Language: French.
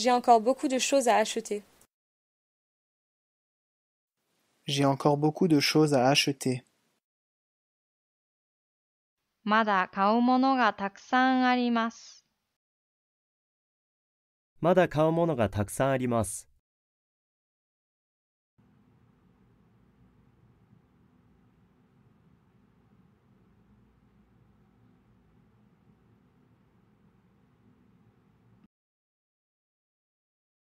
J'ai encore beaucoup de choses à acheter. J'ai encore beaucoup de choses à acheter.